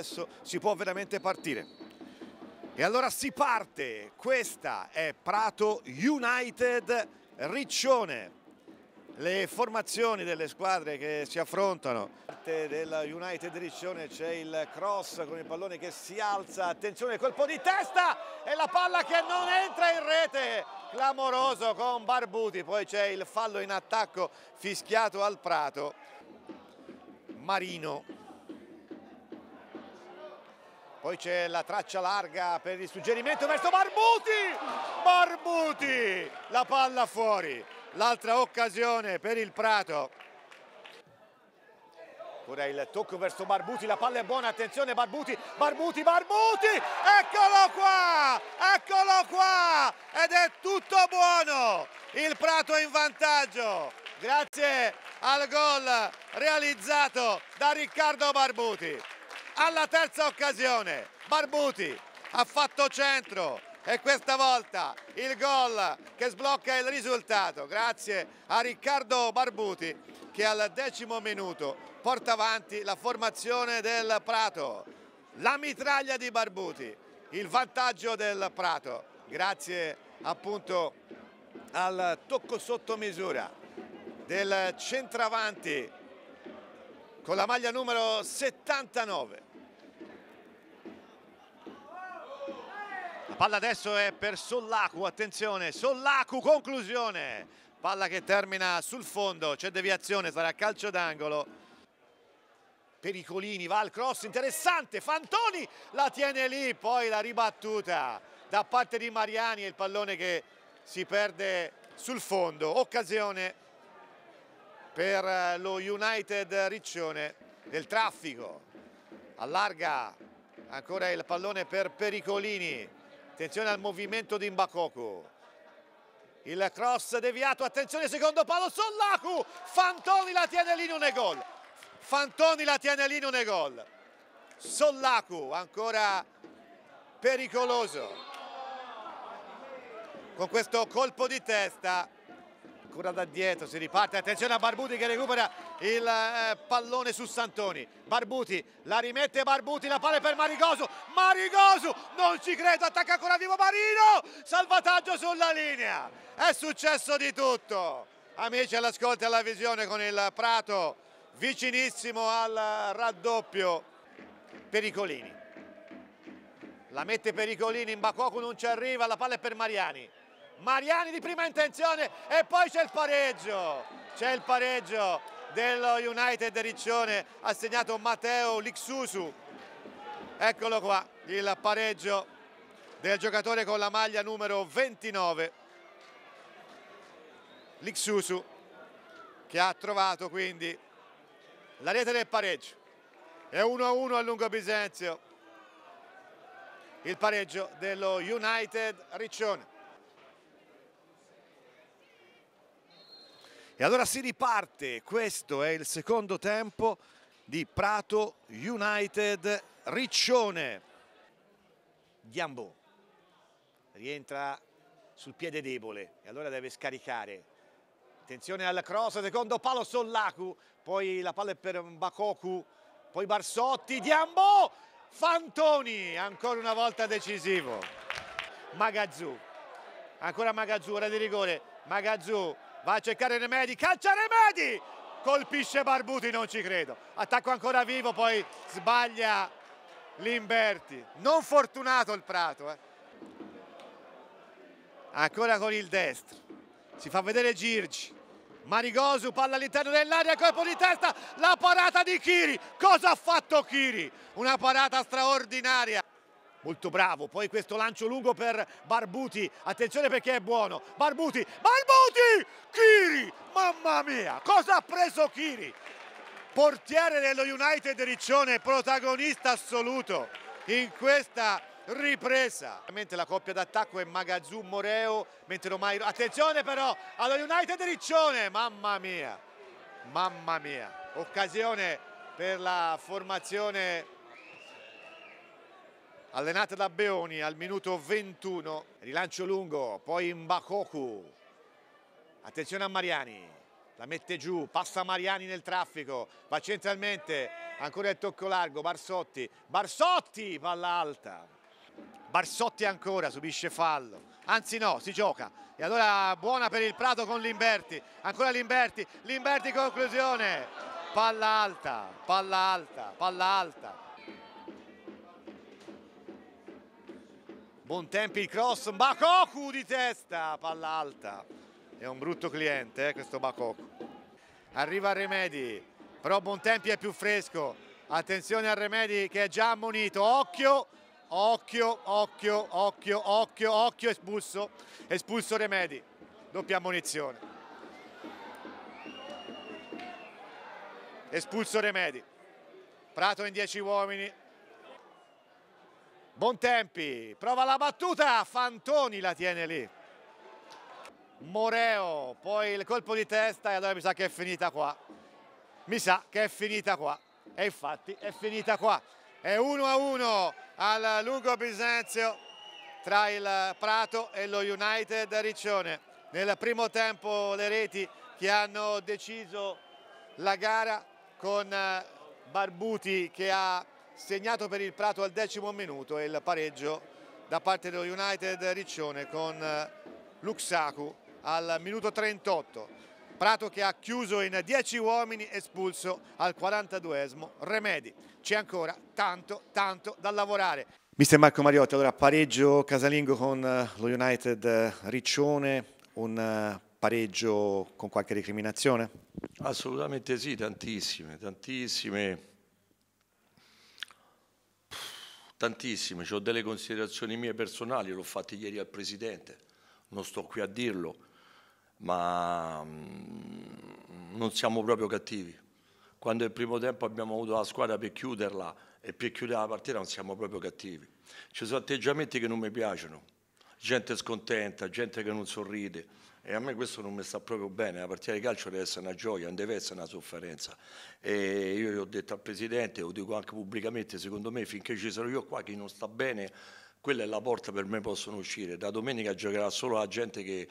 adesso si può veramente partire. E allora si parte, questa è Prato United Riccione. Le formazioni delle squadre che si affrontano. Da parte della United Riccione c'è il cross con il pallone che si alza, attenzione, colpo di testa e la palla che non entra in rete. Clamoroso con Barbuti, poi c'è il fallo in attacco fischiato al Prato. Marino poi c'è la traccia larga per il suggerimento verso Barbuti! Barbuti! La palla fuori. L'altra occasione per il Prato. Ora il tocco verso Barbuti, la palla è buona, attenzione Barbuti, Barbuti, Barbuti, eccolo qua, eccolo qua ed è tutto buono, il Prato è in vantaggio grazie al gol realizzato da Riccardo Barbuti alla terza occasione Barbuti ha fatto centro e questa volta il gol che sblocca il risultato grazie a Riccardo Barbuti che al decimo minuto porta avanti la formazione del Prato la mitraglia di Barbuti il vantaggio del Prato grazie appunto al tocco sotto misura del centravanti con la maglia numero 79 Palla adesso è per Sollacu, attenzione, Sollacu, conclusione. Palla che termina sul fondo, c'è deviazione, sarà calcio d'angolo. Pericolini va al cross, interessante, Fantoni la tiene lì, poi la ribattuta da parte di Mariani e il pallone che si perde sul fondo. Occasione per lo United Riccione del traffico. Allarga ancora il pallone per Pericolini Attenzione al movimento di Mbakoku. Il cross deviato, attenzione secondo palo, Sollaku! Fantoni la tiene lì, non è gol. Fantoni la tiene lì, non è gol. Sollaku ancora pericoloso. Con questo colpo di testa ancora da dietro, si riparte, attenzione a Barbuti che recupera il eh, pallone su Santoni, Barbuti la rimette Barbuti, la palla per Marigoso Marigoso non ci credo, attacca ancora vivo Marino, salvataggio sulla linea, è successo di tutto, amici all'ascolto e alla visione con il Prato vicinissimo al raddoppio Pericolini, la mette Pericolini, in Bacuoco non ci arriva, la palla è per Mariani. Mariani di prima intenzione e poi c'è il pareggio, c'è il pareggio dello United Riccione ha segnato Matteo Lixusu, eccolo qua il pareggio del giocatore con la maglia numero 29, Lixusu che ha trovato quindi la rete del pareggio, è 1-1 a lungo Bisenzio, il pareggio dello United Riccione. E allora si riparte, questo è il secondo tempo di Prato United Riccione. Ghiambo rientra sul piede debole e allora deve scaricare. Attenzione al cross, secondo palo Sollacu, poi la palla è per Bakoku, poi Barsotti, Diambo, Fantoni, ancora una volta decisivo. Magazzù, ancora Magazzù, ora di rigore, Magazzù va a cercare Remedi, calcia Remedi, colpisce Barbuti, non ci credo, attacco ancora vivo, poi sbaglia Limberti, non fortunato il Prato, eh. ancora con il destro, si fa vedere Girgi, Marigosu, palla all'interno dell'area, colpo di testa, la parata di Chiri, cosa ha fatto Chiri? Una parata straordinaria molto bravo, poi questo lancio lungo per Barbuti, attenzione perché è buono, Barbuti, Barbuti, Kiri, mamma mia, cosa ha preso Kiri? Portiere dello United Riccione, protagonista assoluto in questa ripresa. Ovviamente la coppia d'attacco è Magazzu Moreo, mentre Romairo, attenzione però allo United Riccione, mamma mia, mamma mia, occasione per la formazione allenata da Beoni al minuto 21, rilancio lungo, poi Mbakoku, attenzione a Mariani, la mette giù, passa Mariani nel traffico, va centralmente, ancora il tocco largo, Barsotti, Barsotti, palla alta, Barsotti ancora, subisce fallo, anzi no, si gioca, e allora buona per il Prato con Limberti, ancora Limberti, Limberti conclusione, palla alta, palla alta, palla alta, Bontempi il cross, Bakoku di testa, palla alta. È un brutto cliente eh, questo Bakoku. Arriva Remedi, però Bontempi è più fresco. Attenzione a Remedi che è già ammonito. Occhio, occhio, occhio, occhio, occhio, occhio, espulso. Espulso Remedi, doppia ammonizione. Espulso Remedi. Prato in 10 uomini, Buontempi, prova la battuta, Fantoni la tiene lì. Moreo, poi il colpo di testa e allora mi sa che è finita qua. Mi sa che è finita qua. E infatti è finita qua. È 1 a 1 al lungo Bisenzio tra il Prato e lo United Riccione. Nel primo tempo le reti che hanno deciso la gara con Barbuti che ha segnato per il Prato al decimo minuto e il pareggio da parte dello United Riccione con eh, Luxaku al minuto 38. Prato che ha chiuso in 10 uomini espulso al 42esimo Remedi. C'è ancora tanto, tanto da lavorare. Mister Marco Mariotti, allora pareggio casalingo con eh, lo United eh, Riccione, un pareggio con qualche recriminazione? Assolutamente sì, tantissime, tantissime tantissime, ho delle considerazioni mie personali, l'ho fatte ieri al Presidente, non sto qui a dirlo, ma mm, non siamo proprio cattivi. Quando il primo tempo abbiamo avuto la squadra per chiuderla e per chiudere la partita non siamo proprio cattivi. Ci sono atteggiamenti che non mi piacciono, gente scontenta, gente che non sorride, e a me questo non mi sta proprio bene, la partita di calcio deve essere una gioia, non deve essere una sofferenza. E io gli ho detto al Presidente, lo dico anche pubblicamente, secondo me finché ci sarò io qua, chi non sta bene, quella è la porta per me possono uscire. Da domenica giocherà solo la gente che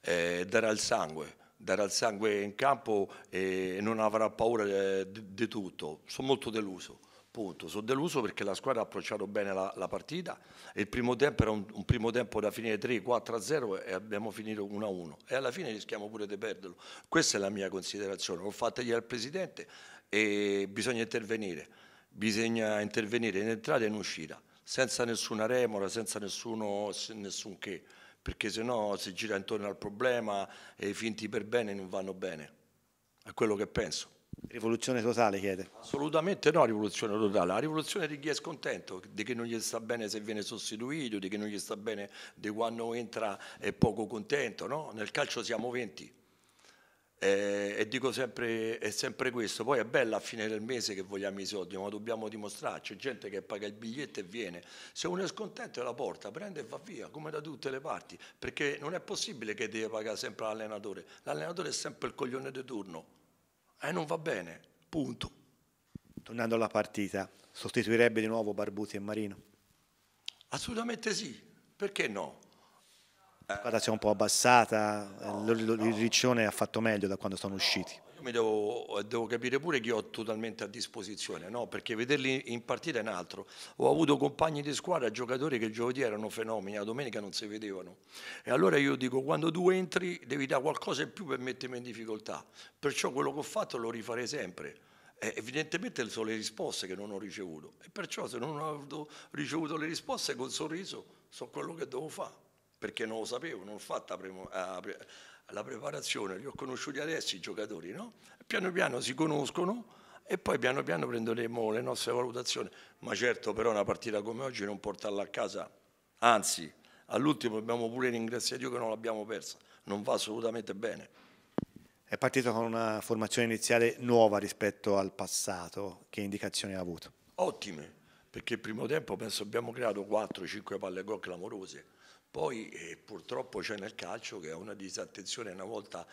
eh, darà il sangue darà il sangue in campo e non avrà paura eh, di tutto. Sono molto deluso. Punto. Sono deluso perché la squadra ha approcciato bene la, la partita il primo tempo era un, un primo tempo da finire 3-4-0 e abbiamo finito 1-1 e alla fine rischiamo pure di perderlo. Questa è la mia considerazione, l'ho fatta ieri al Presidente e bisogna intervenire, bisogna intervenire in entrata e in uscita, senza nessuna remora, senza nessuno, nessun che, perché se no si gira intorno al problema e i finti per bene non vanno bene, è quello che penso. Rivoluzione totale chiede? Assolutamente no, rivoluzione totale. La rivoluzione di chi è scontento, di chi non gli sta bene se viene sostituito, di chi non gli sta bene di quando entra è poco contento. No? Nel calcio siamo 20. Eh, e dico sempre, è sempre questo. Poi è bello a fine del mese che vogliamo i soldi, ma dobbiamo dimostrarci. C'è gente che paga il biglietto e viene. Se uno è scontento la porta, prende e va via, come da tutte le parti. Perché non è possibile che deve pagare sempre l'allenatore. L'allenatore è sempre il coglione di turno eh, non va bene, punto. Tornando alla partita, sostituirebbe di nuovo Barbuti e Marino? Assolutamente sì, perché no? La squadra si è un po' abbassata, no, eh, il, no. Riccione ha fatto meglio da quando sono usciti mi devo, devo capire pure che ho totalmente a disposizione, no? perché vederli in partita è un altro. Ho avuto compagni di squadra, giocatori che il giovedì erano fenomeni, la domenica non si vedevano. E allora io dico, quando tu entri devi dare qualcosa in più per mettermi in difficoltà. Perciò quello che ho fatto lo rifarei sempre. Eh, evidentemente sono le risposte che non ho ricevuto. E perciò se non ho ricevuto le risposte col sorriso so quello che devo fare, perché non lo sapevo, non l'ho fatta a, primo, a, eh, la preparazione, li ho conosciuti adesso i giocatori, no? Piano piano si conoscono e poi piano piano prenderemo le nostre valutazioni. Ma certo però una partita come oggi non portarla a casa, anzi all'ultimo dobbiamo pure ringraziare Dio che non l'abbiamo persa, non va assolutamente bene. È partito con una formazione iniziale nuova rispetto al passato, che indicazioni ha avuto? Ottime, perché il primo tempo penso abbiamo creato 4-5 palle gol clamorose poi eh, purtroppo c'è nel calcio che è una disattenzione una volta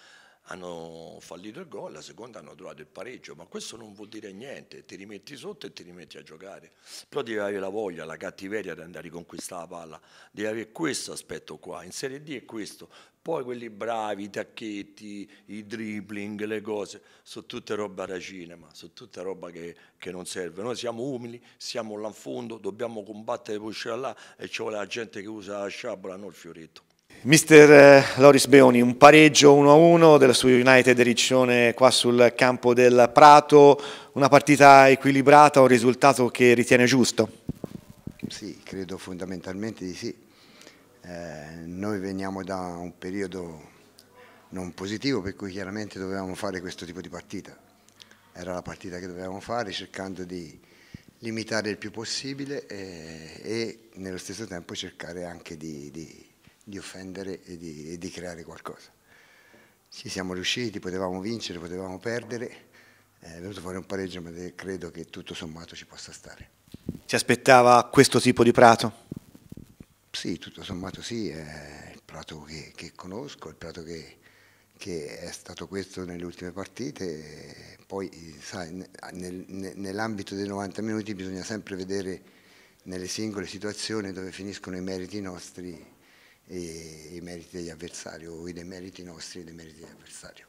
hanno fallito il gol, la seconda hanno trovato il pareggio, ma questo non vuol dire niente, ti rimetti sotto e ti rimetti a giocare, però devi avere la voglia, la cattiveria di andare a riconquistare la palla, devi avere questo aspetto qua, in Serie D è questo, poi quelli bravi, i tacchetti, i dribbling, le cose, sono tutte roba da cinema, sono tutte roba che, che, non serve, noi siamo umili, siamo là in fondo, dobbiamo combattere per uscire là e ci vuole la gente che usa la sciabola, non il fioretto. Mister eh, Loris Beoni, un pareggio 1-1 della sua United Riccione qua sul campo del Prato, una partita equilibrata, un risultato che ritiene giusto? Sì, credo fondamentalmente di sì. Eh, noi veniamo da un periodo non positivo per cui chiaramente dovevamo fare questo tipo di partita. Era la partita che dovevamo fare cercando di limitare il più possibile e, eh, e nello stesso tempo cercare anche di, di di offendere e di, e di creare qualcosa. Ci siamo riusciti, potevamo vincere, potevamo perdere, è venuto fuori un pareggio, ma credo che tutto sommato ci possa stare. Ci aspettava questo tipo di prato? Sì, tutto sommato sì, è il prato che, che conosco, il prato che, che è stato questo nelle ultime partite, poi nel, nell'ambito dei 90 minuti bisogna sempre vedere nelle singole situazioni dove finiscono i meriti nostri i meriti degli avversari o i demeriti nostri e i demeriti degli avversari.